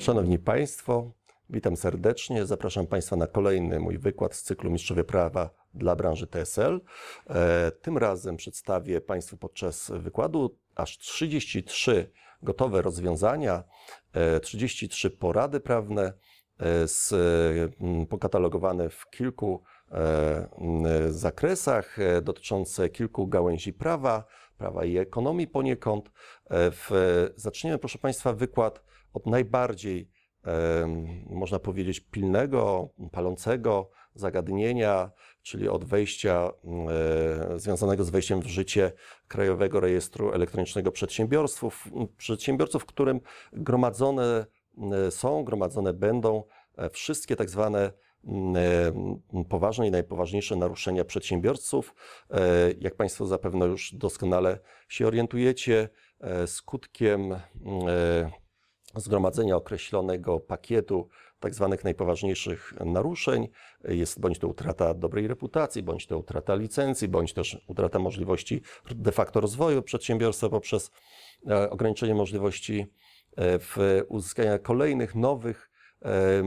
Szanowni Państwo, witam serdecznie. Zapraszam Państwa na kolejny mój wykład z cyklu Mistrzowie Prawa dla branży TSL. E, tym razem przedstawię Państwu podczas wykładu aż 33 gotowe rozwiązania, 33 e, porady prawne, e, z, pokatalogowane w kilku zakresach dotyczące kilku gałęzi prawa, prawa i ekonomii poniekąd. W, zaczniemy, proszę Państwa, wykład od najbardziej, można powiedzieć, pilnego, palącego zagadnienia, czyli od wejścia e, związanego z wejściem w życie Krajowego Rejestru Elektronicznego Przedsiębiorców, przedsiębiorców, w którym gromadzone e, są, gromadzone będą e, wszystkie tak zwane poważne i najpoważniejsze naruszenia przedsiębiorców. Jak Państwo zapewne już doskonale się orientujecie, skutkiem zgromadzenia określonego pakietu tak zwanych najpoważniejszych naruszeń. Jest bądź to utrata dobrej reputacji, bądź to utrata licencji, bądź też utrata możliwości de facto rozwoju przedsiębiorstwa poprzez e, ograniczenie możliwości e, w uzyskania kolejnych nowych E,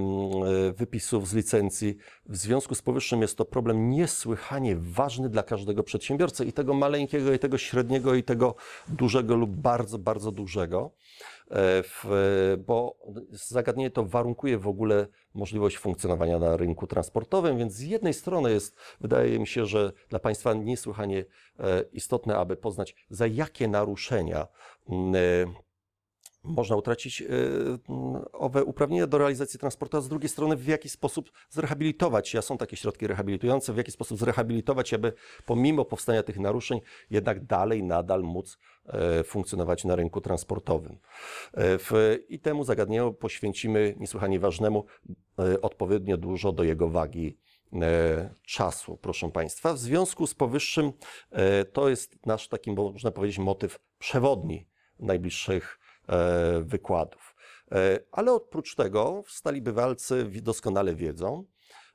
wypisów z licencji. W związku z powyższym jest to problem niesłychanie ważny dla każdego przedsiębiorcy i tego maleńkiego, i tego średniego, i tego dużego lub bardzo, bardzo dużego, e, bo zagadnienie to warunkuje w ogóle możliwość funkcjonowania na rynku transportowym, więc z jednej strony jest, wydaje mi się, że dla państwa niesłychanie e, istotne, aby poznać, za jakie naruszenia można utracić y, mm, owe uprawnienia do realizacji transportu, a z drugiej strony w jaki sposób zrehabilitować, a są takie środki rehabilitujące, w jaki sposób zrehabilitować, aby pomimo powstania tych naruszeń jednak dalej, nadal móc e, funkcjonować na rynku transportowym. E, I temu zagadnieniu poświęcimy niesłychanie ważnemu e, odpowiednio dużo do jego wagi czasu, proszę Państwa. W związku z powyższym to jest nasz taki, można powiedzieć, motyw przewodni najbliższych E, wykładów. E, ale oprócz tego stali bywalcy doskonale wiedzą,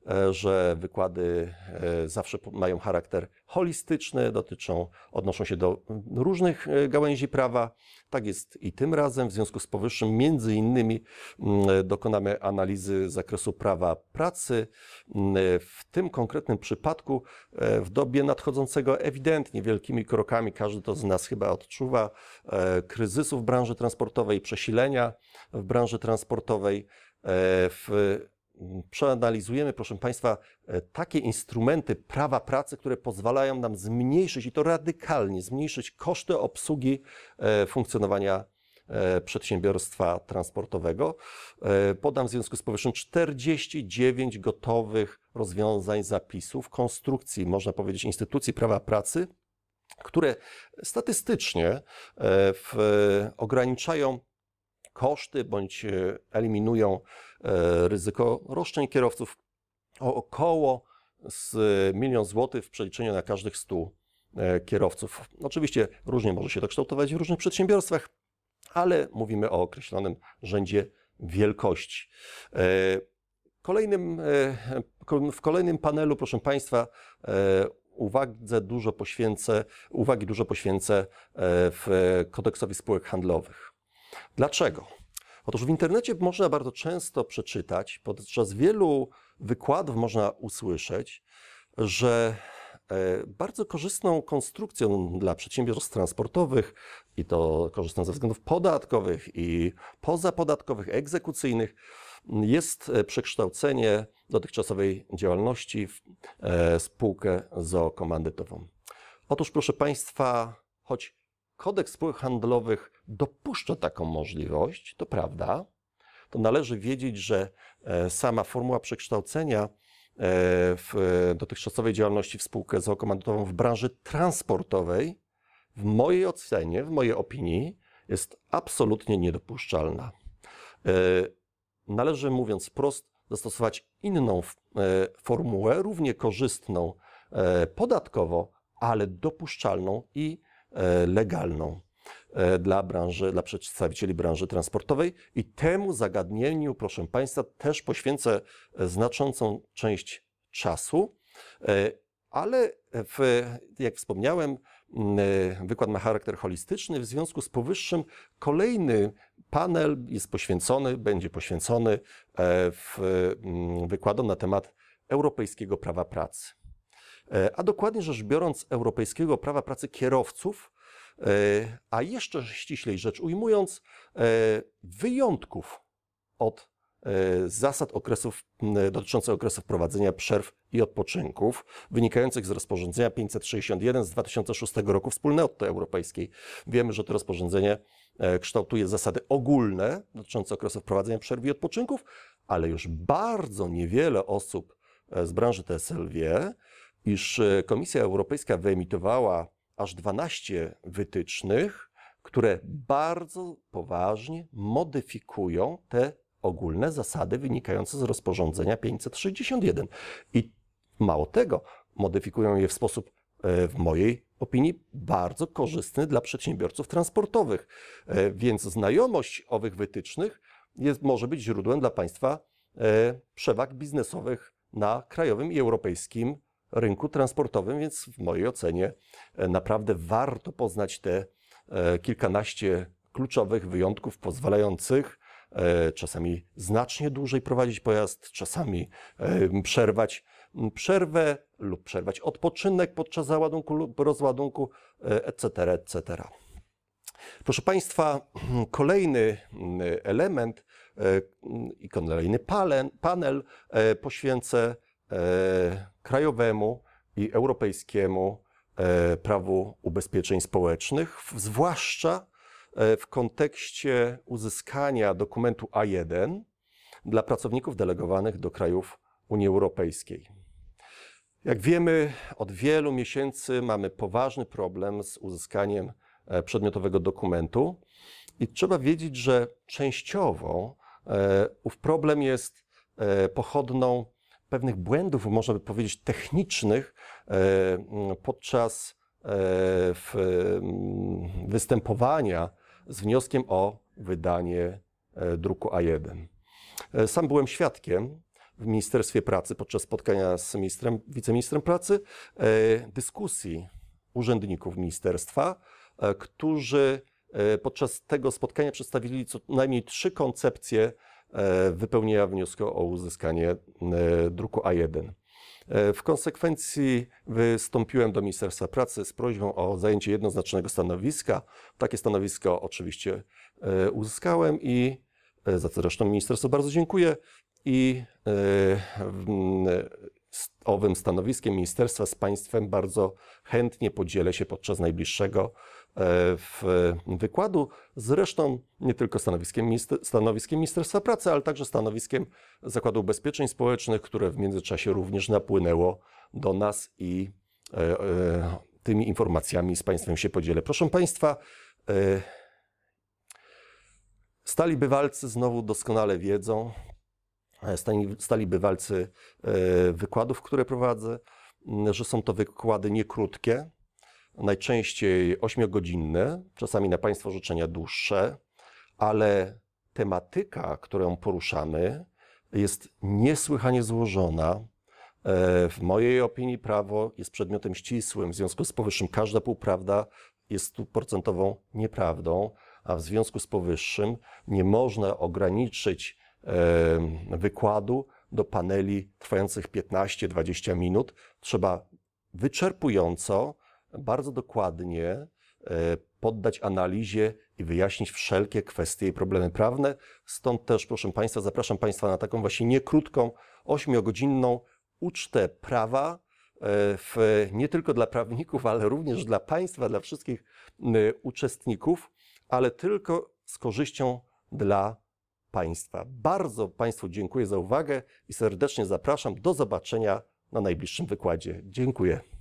E, że wykłady e, zawsze mają charakter holistyczny, dotyczą, odnoszą się do mm, różnych e, gałęzi prawa. Tak jest i tym razem. W związku z powyższym, między innymi, mm, dokonamy analizy zakresu prawa pracy. Mm, w tym konkretnym przypadku, w dobie nadchodzącego ewidentnie wielkimi krokami, każdy to z nas chyba odczuwa, kryzysu w branży transportowej, przesilenia w branży transportowej, w przeanalizujemy, proszę Państwa, e, takie instrumenty prawa pracy, które pozwalają nam zmniejszyć i to radykalnie zmniejszyć koszty obsługi e, funkcjonowania e, przedsiębiorstwa transportowego. Podam w związku z powyższym 49 gotowych rozwiązań, zapisów, konstrukcji, można powiedzieć, instytucji prawa pracy, które statystycznie w, ograniczają koszty bądź e, eliminują e, ryzyko roszczeń kierowców o około z e, milion złotych w przeliczeniu na każdych 100 kierowców. Oczywiście różnie może się to kształtować w różnych przedsiębiorstwach, ale mówimy o określonym rzędzie wielkości. Kolejnym, w kolejnym panelu, proszę Państwa, uwagę dużo poświęcę, uwagi dużo poświęcę w kodeksowi spółek handlowych. Dlaczego? Otóż w internecie można bardzo często przeczytać, podczas wielu wykładów można usłyszeć, że e, bardzo korzystną konstrukcją dla przedsiębiorstw transportowych i to korzystną ze względów podatkowych i pozapodatkowych, egzekucyjnych, jest e, przekształcenie dotychczasowej działalności w e, spółkę zookomandytową. Otóż, proszę Państwa, choć kodeks spółek handlowych dopuszcza taką możliwość, to prawda, to należy wiedzieć, że e, sama formuła przekształcenia e, w dotychczasowej działalności w spółkę zookomandytową w branży transportowej, w mojej ocenie, w mojej opinii, jest absolutnie niedopuszczalna. E, należy, mówiąc wprost, zastosować inną formułę, równie korzystną podatkowo, ale dopuszczalną i E, legalną e, dla branży, dla przedstawicieli branży transportowej i temu zagadnieniu, proszę Państwa, też poświęcę e, znaczącą część czasu, ale w, jak wspomniałem, wykład ma charakter holistyczny, w związku z powyższym kolejny panel jest poświęcony, będzie poświęcony w, wykładom na temat europejskiego prawa pracy. E, a dokładnie rzecz biorąc europejskiego prawa pracy kierowców, e, a jeszcze ściślej rzecz ujmując, e, wyjątków od zasad okresów, dotyczących okresów prowadzenia przerw i odpoczynków wynikających z rozporządzenia 561 z 2006 roku Wspólnoty Europejskiej. Wiemy, że to rozporządzenie kształtuje zasady ogólne dotyczące okresów prowadzenia przerw i odpoczynków, ale już bardzo niewiele osób z branży TSL wie, iż e, Komisja Europejska wyemitowała aż 12 wytycznych, które bardzo poważnie modyfikują te ogólne zasady wynikające z rozporządzenia 561. I mało tego, modyfikują je w sposób, e, w mojej opinii, bardzo korzystny dla przedsiębiorców transportowych. E, więc znajomość owych wytycznych jest, może być źródłem dla państwa przewag biznesowych na krajowym i europejskim rynku transportowym, więc w mojej ocenie e, naprawdę warto poznać te e, kilkanaście kluczowych wyjątków pozwalających e, czasami znacznie dłużej prowadzić pojazd, czasami przerwać przerwę lub przerwać odpoczynek podczas załadunku lub rozładunku, etc., etc. Proszę Państwa, kolejny element i kolejny panel poświęcę E, krajowemu i europejskiemu e, prawu ubezpieczeń społecznych, zwłaszcza e, w kontekście uzyskania dokumentu A1 dla pracowników delegowanych do krajów Unii Europejskiej. Jak wiemy, od wielu miesięcy mamy poważny problem z uzyskaniem przedmiotowego dokumentu i trzeba wiedzieć, że częściowo ów problem jest pochodną pewnych błędów, można by powiedzieć, technicznych e, podczas e, występowania z wnioskiem o wydanie e, druku A1. Sam byłem świadkiem w Ministerstwie Pracy podczas spotkania z ministrem, wiceministrem pracy dyskusji urzędników ministerstwa, którzy podczas tego spotkania przedstawili co najmniej trzy koncepcje E, wypełnienia wniosek o uzyskanie e, druku A1. E, w konsekwencji wystąpiłem do Ministerstwa Pracy z prośbą o zajęcie jednoznacznego stanowiska. Takie stanowisko oczywiście uzyskałem i za co zresztą ministerstwo bardzo dziękuję. I z owym stanowiskiem ministerstwa z państwem bardzo chętnie podzielę się podczas najbliższego w wykładu, zresztą nie tylko stanowiskiem, stanowiskiem Ministerstwa Pracy, ale także stanowiskiem Zakładu Ubezpieczeń Społecznych, które w międzyczasie również napłynęło do nas i e, e, tymi informacjami z Państwem się podzielę. Proszę Państwa, e, stali bywalcy znowu doskonale wiedzą, stali bywalcy wykładów, które prowadzę, że są to wykłady niekrótkie, najczęściej ośmiogodzinne, czasami na Państwa życzenia dłuższe, ale tematyka, którą poruszamy, jest niesłychanie złożona. E, w mojej opinii prawo jest przedmiotem ścisłym, w związku z powyższym każda półprawda jest stuprocentową nieprawdą, a w związku z powyższym nie można ograniczyć e, wykładu do paneli trwających 15-20 minut. Trzeba wyczerpująco bardzo dokładnie e, poddać analizie i wyjaśnić wszelkie kwestie i problemy prawne. Stąd też, proszę Państwa, zapraszam Państwa na taką właśnie niekrótką, ośmiogodzinną ucztę prawa, e, w, nie tylko dla prawników, ale również dla Państwa, dla wszystkich uczestników, ale tylko z korzyścią dla Państwa. Bardzo Państwu dziękuję za uwagę i serdecznie zapraszam. Do zobaczenia na najbliższym wykładzie. Dziękuję.